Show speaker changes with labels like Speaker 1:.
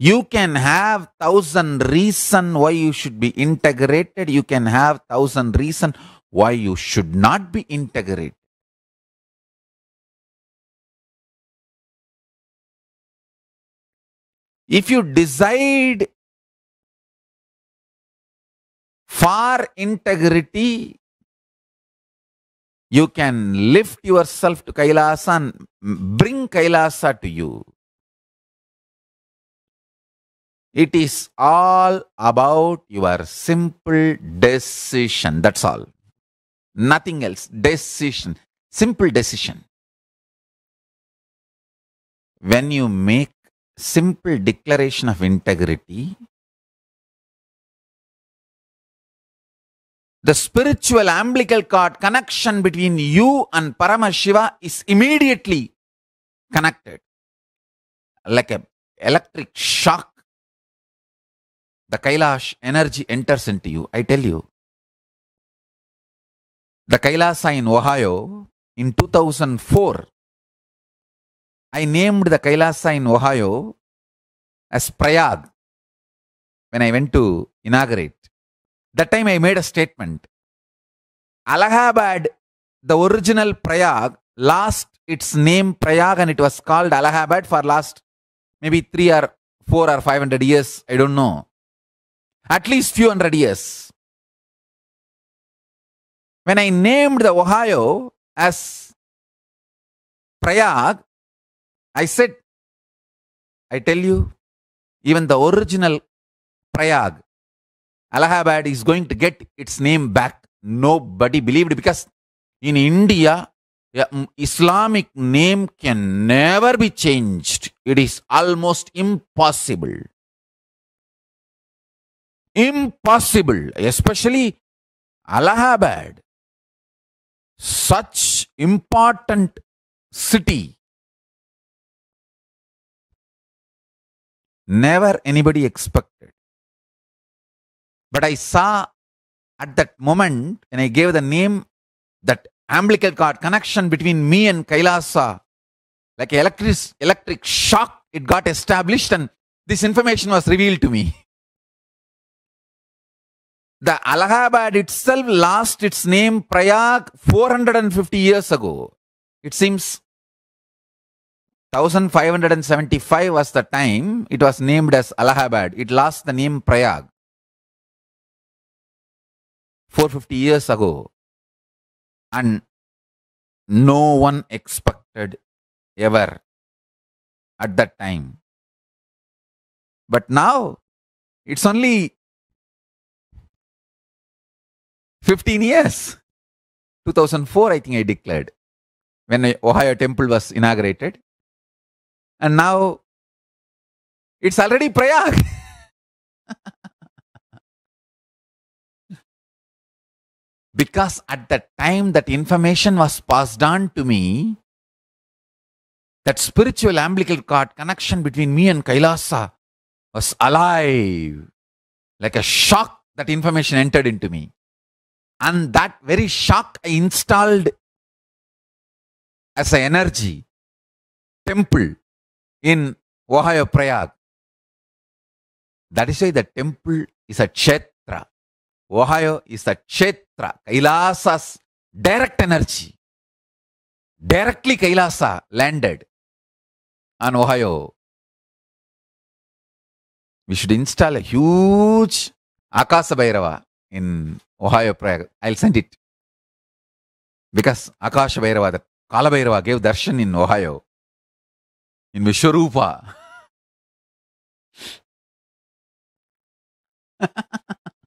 Speaker 1: You can have thousand reason why you should be integrated. You can have thousand reason why you should not be integrated.
Speaker 2: If you decide for integrity, you can lift yourself to Kailasa
Speaker 1: and bring Kailasa to you. It is all about your simple decision. That's all. Nothing else. Decision. Simple decision. When you make simple declaration of
Speaker 2: integrity,
Speaker 1: the spiritual umbilical cord connection between you and Paramashiva is immediately connected. Like a electric shock
Speaker 2: the Kailash energy enters into you. I tell you, the Kailash in Ohio in 2004,
Speaker 1: I named the Kailash in Ohio as Prayag when I went to inaugurate. That time I made a statement. Allahabad, the original Prayag, lost its name Prayag and it was called Allahabad for last maybe three or four or five hundred years. I don't know at least few hundred years.
Speaker 2: When I named the Ohio as Prayag, I said, I tell you, even
Speaker 1: the original Prayag, Allahabad is going to get its name back. Nobody believed because in India, mm, Islamic name can never be changed. It is almost impossible impossible, especially
Speaker 2: Allahabad, such important city. Never
Speaker 1: anybody expected. But I saw at that moment, and I gave the name that umbilical cord connection between me and Kailasa, like electric, electric shock, it got established, and this information was revealed to me. The Allahabad itself lost its name Prayag 450 years ago. It seems 1575 was the time it was named as Allahabad. It lost the name Prayag 450
Speaker 2: years ago. And no one expected ever at that time. But now it's only
Speaker 1: 15 years. 2004, I think I declared when Ohio Temple was inaugurated. And now it's already Prayag. because at that time that information was passed on to me, that spiritual umbilical cord connection between me and Kailasa was alive. Like a shock, that information entered into me. And that very shock I installed as an energy
Speaker 2: temple in Ohio Prayag.
Speaker 1: That is why the temple is a chetra Ohio is a chetra Kailasa's direct energy. Directly Kailasa
Speaker 2: landed on Ohio.
Speaker 1: We should install a huge Akasa Bhairava in Ohio prayer. I'll send it. Because Akash Bhairava, that Kala Bhairava gave darshan
Speaker 2: in Ohio, in Vishwarupa.